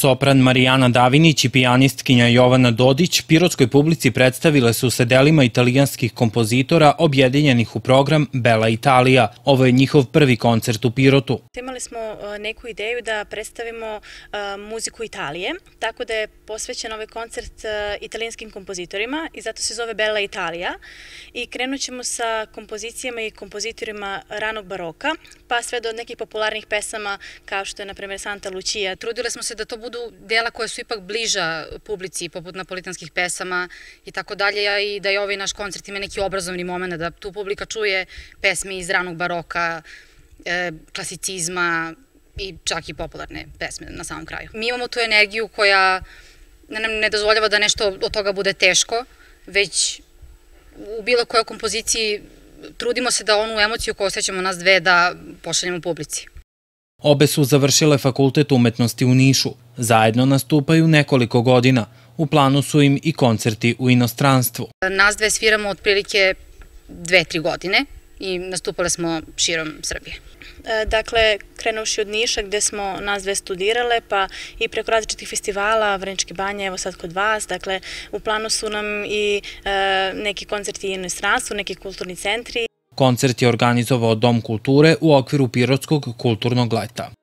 sopran Marijana Davinić i pijanistkinja Jovana Dodić pirotskoj publici predstavile su se delima italijanskih kompozitora objedinjenih u program Bela Italija. Ovo je njihov prvi koncert u Pirotu. Imali smo e, neku ideju da predstavimo e, muziku Italije, tako da je posvećen ovaj koncert e, italijanskim kompozitorima i zato se zove Bela Italija. I krenut ćemo sa kompozicijama i kompozitorima ranog baroka, pa sve do nekih popularnih pesama kao što je, na primjer, Santa Lucia. Trudile smo se da to bude budu dela koja su ipak bliža publici, poput napolitanskih pesama i tako dalje, a i da je ovaj naš koncert ima neki obrazovni moment, da tu publika čuje pesme iz ranog baroka, e, klasicizma i čak i popularne pesme na samom kraju. Mi imamo tu energiju koja nam ne dozvoljava da nešto od toga bude teško, već u bilo kojoj kompoziciji trudimo se da onu emociju koju osjećamo nas dve da pošaljemo publici. Obe su završile fakultet umetnosti u Nišu. Zajedno nastupaju nekoliko godina. U planu su im i koncerti u inostranstvu. Nas dve sviramo otprilike dve, tri godine i nastupale smo širom Srbije. E, dakle, krenuši od Niša gde smo nas dve studirale, pa i preko različitih festivala, Vreničke banje, evo sad kod vas, dakle, u planu su nam i e, neki koncerti i inostranstvu, neki kulturni centri. Koncert je organizovao Dom kulture u okviru Pirotskog kulturnog leta.